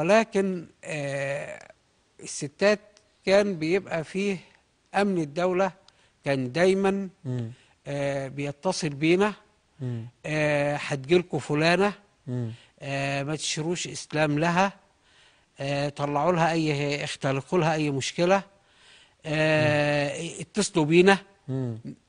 ولكن آه، الستات كان بيبقى فيه امن الدوله كان دايما آه، بيتصل بينا آه، هتجيلكوا فلانه ما تشروش اسلام لها طلعوا لها اي اختلقوا لها اي مشكله اتصلوا بينا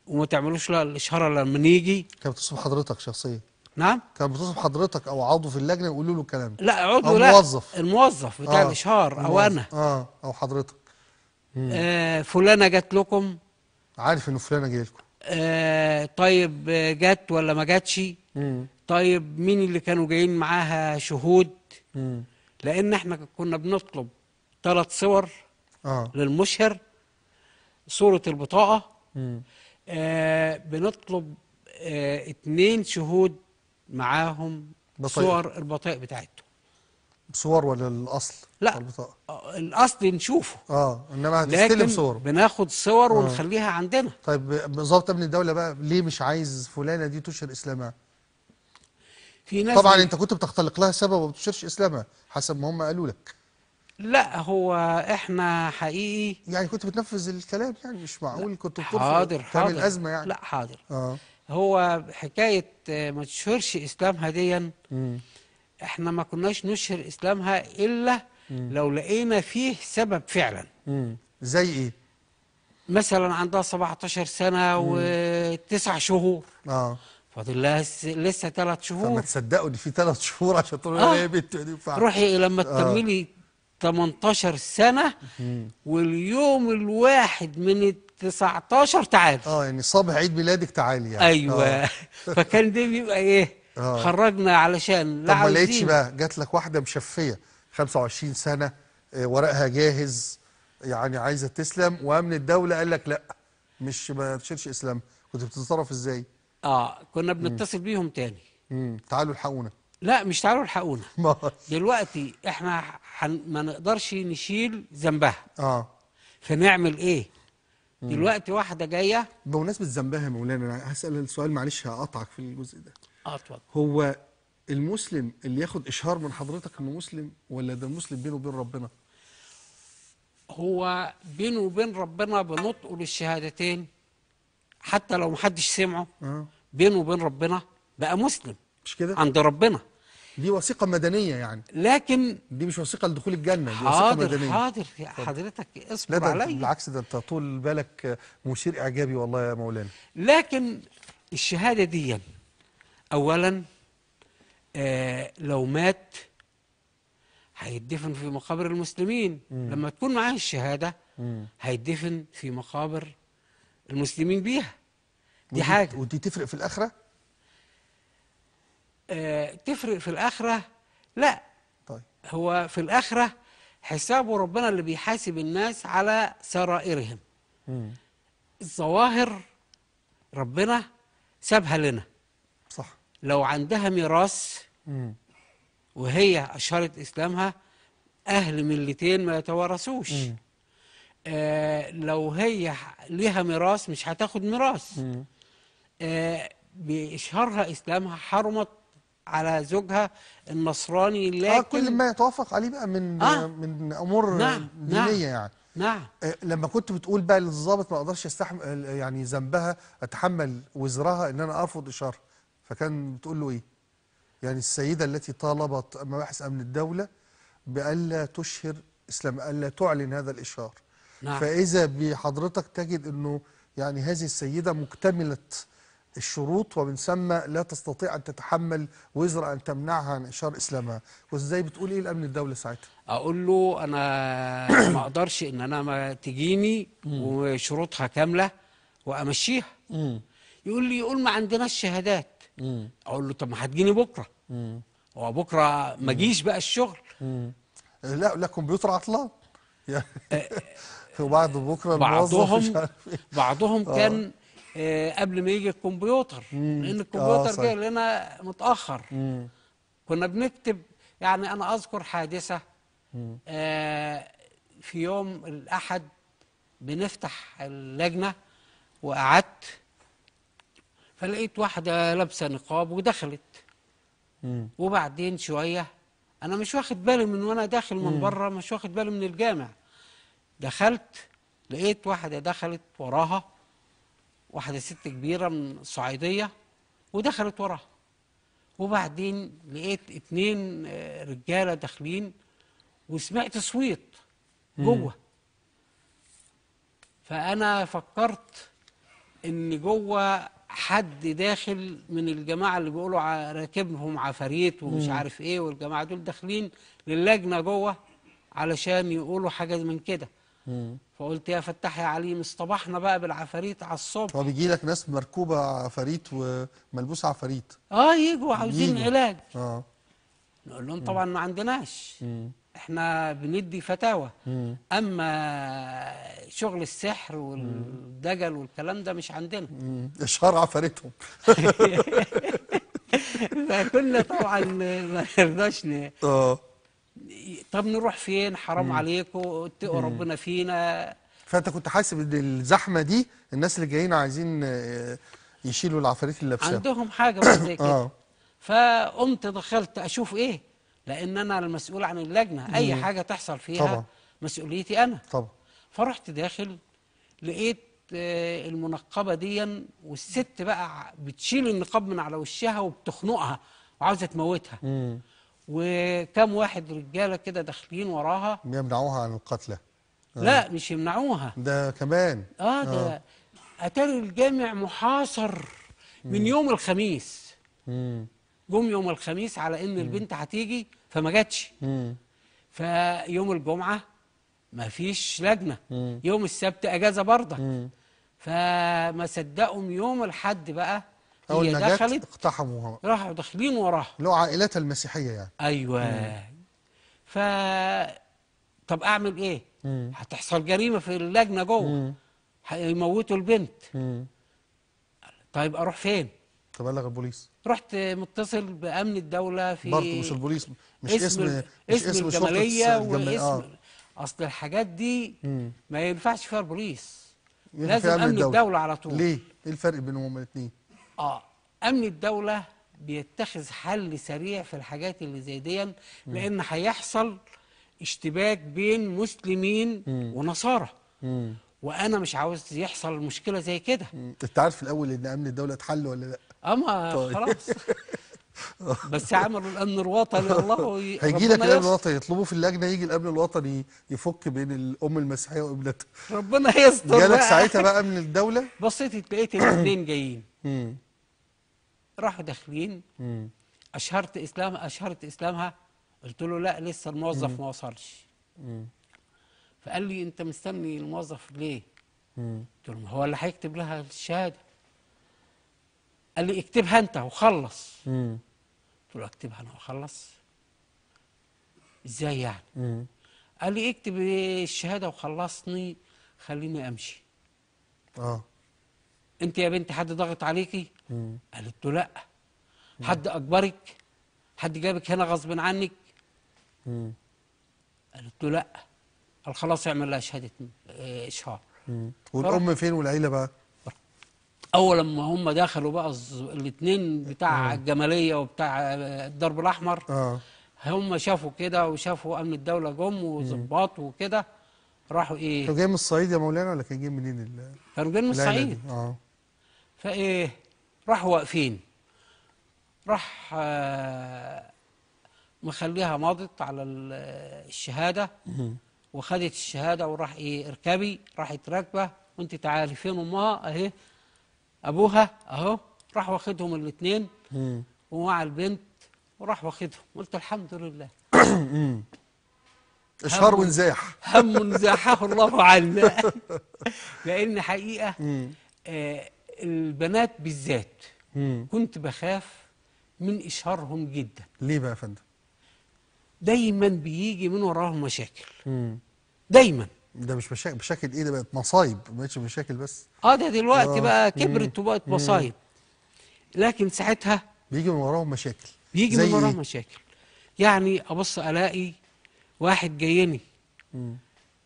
وما تعملوش لها الاشاره لما نيجي كانت بتصل حضرتك شخصيا نعم كان بتصف حضرتك او عضو في اللجنه يقولوا له الكلام لا عضو لا الموظف الموظف بتاع آه الاشهار او انا اه او حضرتك آه فلانه جات لكم عارف ان فلانه جايه لكم آه طيب جت ولا ما جاتش طيب مين اللي كانوا جايين معاها شهود مم. لان احنا كنا بنطلب ثلاث صور آه. للمشهر صوره البطاقه آه بنطلب آه اتنين شهود معاهم بطيئة. صور البطائق بتاعتهم صور ولا الاصل لا البطاقة. الاصل نشوفه اه انما هتستلم صور بناخد صور آه. ونخليها عندنا طيب بالظبط امن الدوله بقى ليه مش عايز فلانه دي تشهر اسلامها في ناس طبعا انت كنت بتختلق لها سبب وما بتشيرش اسلامها حسب ما هم قالوا لك لا هو احنا حقيقي يعني كنت بتنفذ الكلام يعني مش معقول كنت بتنفذ حاضر حاضر ازمه يعني لا حاضر آه. هو حكاية آه، ما تشهرش إسلامها ديا احنا ما كناش نشهر إسلامها إلا مم. لو لقينا فيه سبب فعلا مم. زي إيه؟ مثلا عندها 17 سنة وتسع شهور اه فاضل لها لسه ثلاث شهور فما تصدقوا ان في ثلاث شهور عشان تقول آه. يا بنت روحي لما آه. تكملي آه. 18 سنه واليوم الواحد من 19 تعالي اه يعني صباح عيد ميلادك تعالي يعني ايوه اه. فكان ده بيبقى ايه آه. خرجنا علشان طب ما لقيتش بقى جات لك واحده مشفيه 25 سنه آه، ورقها جاهز يعني عايزه تسلم وامن الدوله قال لك لا مش ما تشيلش اسلام كنت بتتصرف ازاي اه كنا بنتصل بيهم تاني امم تعالوا الحقونا لا مش تعالوا الحقونا دلوقتي احنا حن... ما نقدرش نشيل ذنبها اه فنعمل ايه دلوقتي واحده جايه بمناسبه ذنبها يا مولانا انا هسال السؤال معلش هقطعك في الجزء ده اه اتفضل هو المسلم اللي ياخد اشهار من حضرتك انه مسلم ولا ده مسلم بينه وبين ربنا هو بينه وبين ربنا بنطقه للشهادتين حتى لو محدش سمعه آه. بينه وبين ربنا بقى مسلم مش كده عند ربنا دي وثيقة مدنية يعني لكن دي مش وثيقة لدخول الجنة دي وثيقة مدنية حاضر حضرتك اصبر عليا بالعكس ده انت طول بالك مثير اعجابي والله يا مولانا لكن الشهادة دي اولا آه لو مات هيدفن في مقابر المسلمين مم. لما تكون معاه الشهادة هيدفن في مقابر المسلمين بيها دي ودي حاجة ودي تفرق في الآخرة آه، تفرق في الآخرة لا طيب. هو في الآخرة حسابه ربنا اللي بيحاسب الناس على سرائرهم مم. الظواهر ربنا سابها لنا صح لو عندها ميراث وهي أشهرت إسلامها أهل ملتين ما يتوارثوش آه لو هي ليها ميراث مش هتاخد ميراث آه بإشهارها إسلامها حرمت على زوجها النصراني آه، لكن آه كل ما يتوافق عليه بقى من آه من امور نعم, نعم، دينيه نعم يعني نعم آه، لما كنت بتقول بقى للظابط ما اقدرش استحمل يعني ذنبها اتحمل وزرها ان انا ارفض اشاره فكان بتقول له ايه؟ يعني السيده التي طالبت مباحث امن الدوله بالا تشهر اسلام الا تعلن هذا الاشهار نعم فاذا بحضرتك تجد انه يعني هذه السيده مكتمله الشروط ومن ثم لا تستطيع أن تتحمل وزر أن تمنعها عن إنشار إسلامها وإزاي بتقول إيه الأمن الدولي ساعتها أقول له أنا ما أقدرش إن أنا ما تجيني وشروطها كاملة وأمشيها يقول لي يقول ما عندناش شهادات أقول له طب ما هتجيني بكرة هو بكرة ما جيش بقى الشغل لا لا كمبيوتر عطلان آه، وبعد بكرة بعضهم إيه. بعضهم آه. كان آه، قبل ما يجي الكمبيوتر لان آه، الكمبيوتر جه لنا متاخر مم. كنا بنكتب يعني انا اذكر حادثه آه في يوم الاحد بنفتح اللجنه وقعدت فلقيت واحده لابسه نقاب ودخلت مم. وبعدين شويه انا مش واخد بالي من وانا داخل من بره مش واخد بالي من الجامع دخلت لقيت واحده دخلت وراها واحدة ست كبيرة من الصعيدية ودخلت وراها وبعدين لقيت اتنين آه، رجالة داخلين وسمعت صويت جوه فأنا فكرت إن جوه حد داخل من الجماعة اللي بيقولوا راكبهم عفاريت ومش عارف إيه والجماعة دول داخلين للجنة جوه علشان يقولوا حاجة من كده فقلت يا فتاح يا عليم اصطبحنا بقى بالعفاريت على الصبح هو بيجي لك ناس مركوبه عفاريت وملبوس عفاريت اه يجوا عاوزين علاج اه نقول لهم طبعا ما عندناش مم. احنا بندي فتاوى اما شغل السحر والدجل والكلام ده مش عندنا اشهار عفاريتهم فكنا طبعا ما رضاش اه طب نروح فين حرام عليكم اتقوا ربنا فينا فانت كنت حاسب ان الزحمه دي الناس اللي جايين عايزين آه، يشيلوا العفاريت اللي لابسها عندهم حاجه زي كده آه. فقمت دخلت اشوف ايه لان انا المسؤول عن اللجنه اي مم. حاجه تحصل فيها طبعا. مسؤوليتي انا طبعا فرحت داخل لقيت آه، المنقبه دي والست بقى بتشيل النقاب من على وشها وبتخنقها وعاوزه تموتها مم. وكم واحد رجاله كده داخلين وراها يمنعوها عن القتلى آه. لا مش يمنعوها ده كمان اه ده آه. اتاري الجامع محاصر من مم. يوم الخميس جم يوم الخميس على ان مم. البنت هتيجي فما جاتش فيوم الجمعه ما فيش لجنه مم. يوم السبت اجازه برضه فما صدقهم يوم الحد بقى أول هي دخلت اقتحموا راحوا داخلين وراها اللي هو عائلتها المسيحية يعني أيوة ف طب أعمل إيه؟ مم. هتحصل جريمة في اللجنة جوه هيموتوا البنت مم. طيب أروح فين؟ تبلغ البوليس رحت متصل بأمن الدولة في برضه مش البوليس مش اسم اسم, مش اسم الجمالية واسم آه. أصل الحاجات دي مم. ما ينفعش فيها البوليس لازم أمن الدولة. الدولة على طول ليه؟ إيه الفرق بينهم الاثنين؟ اه امن الدوله بيتخذ حل سريع في الحاجات اللي زي دي لان هيحصل اشتباك بين مسلمين مم. ونصارى مم. وانا مش عاوز يحصل مشكله زي كده انت عارف الاول ان امن الدوله اتحل ولا لا اما آه، طيب. خلاص بس عملوا الامن الوطني الله هيجي لك الامن الوطني يطلبوا في اللجنه يجي الامن الوطني يفك بين الام المسيحيه وابنتها ربنا يستر جالك ساعتها بقى امن الدوله بصيت لقيت الاثنين جايين راحوا داخلين اشهرت اسلام اشهرت اسلامها قلت له لا لسه الموظف ما وصلش فقال لي انت مستني الموظف ليه قلت له هو اللي هيكتب لها الشهاده قال لي اكتبها انت وخلص قلت له اكتبها انا وخلص ازاي يعني قال لي اكتب الشهاده وخلصني خليني امشي اه انت يا بنتي حد ضغط عليكي مم. قالت له لا مم. حد اجبرك حد جابك هنا غصب عنك مم. قالت له لا قال خلاص اعمل لها شهاده آه، اشهار والام فين والعيله بقى اول لما هم دخلوا بقى الاثنين بتاع مم. الجماليه وبتاع آه، الدرب الاحمر آه. هم شافوا كده وشافوا امن الدوله جم وظباط وكده راحوا ايه كانوا جايين من الصعيد يا مولانا ولا كان جايين منين كانوا جايين من الصعيد اه فايه راحوا واقفين راح آه، مخليها مضت على آه، الشهاده وخدت الشهاده وراح ايه اركبي راحت راكبه وانت تعالي فين امها اهي ابوها اهو راح واخدهم الاثنين ومع البنت وراح واخدهم قلت الحمد لله اشهار ونزاح هم نزاحه الله عنا لان حقيقه آه البنات بالذات مم. كنت بخاف من إشهارهم جدا ليه بقى يا فندم؟ دايما بيجي من وراهم مشاكل مم. دايما ده مش مشاكل مشاكل ايه ده بقت مصايب ما بقتش مشاكل بس اه ده دلوقتي آه. بقى كبرت وبقت مصايب لكن ساعتها بيجي من وراهم مشاكل بيجي من وراهم إيه؟ مشاكل يعني ابص الاقي واحد جايني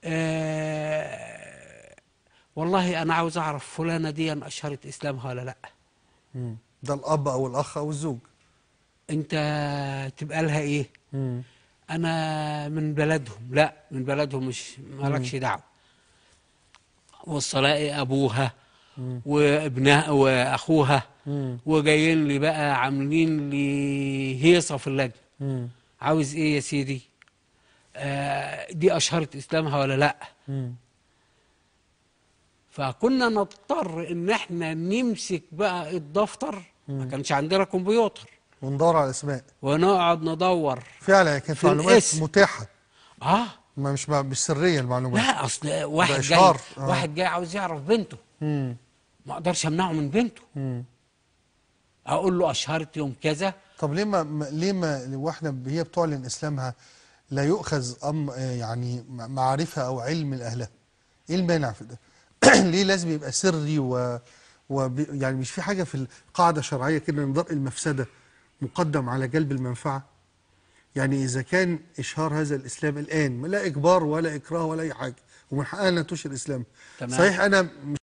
آه والله انا عاوز اعرف فلانه دي اشهرت اسلامها ولا لا مم. ده الاب او الاخ او الزوج انت تبقى لها ايه مم. انا من بلدهم لا من بلدهم مش مالكش دعوه والصلاة ابوها مم. وابنها واخوها مم. وجايين لي بقى عاملين لي هيصه في اللجنه مم. عاوز ايه يا سيدي آه دي اشهرت اسلامها ولا لا مم. فكنا نضطر ان احنا نمسك بقى الدفتر ما كانش عندنا كمبيوتر وندور على الاسماء ونقعد ندور فعلا كانت معلومات متاحه اه ما مش مش سريه المعلومات لا اصل واحد جاي آه. واحد جاي عاوز يعرف بنته مم. ما اقدرش امنعه من بنته مم. اقول له اشهرت يوم كذا طب ليه ما ليه ما واحنا هي بتعلن اسلامها لا يؤخذ ام يعني معرفه او علم لاهلها ايه المانع في ده ليه لازم يبقى سري و, و... يعني مش في حاجه في القاعده الشرعيه كده ان درء المفسده مقدم على جلب المنفعه يعني اذا كان اشهار هذا الاسلام الان لا اجبار ولا اكراه ولا اي حاجه ومن حقنا ننتشر الاسلام تمام. صحيح انا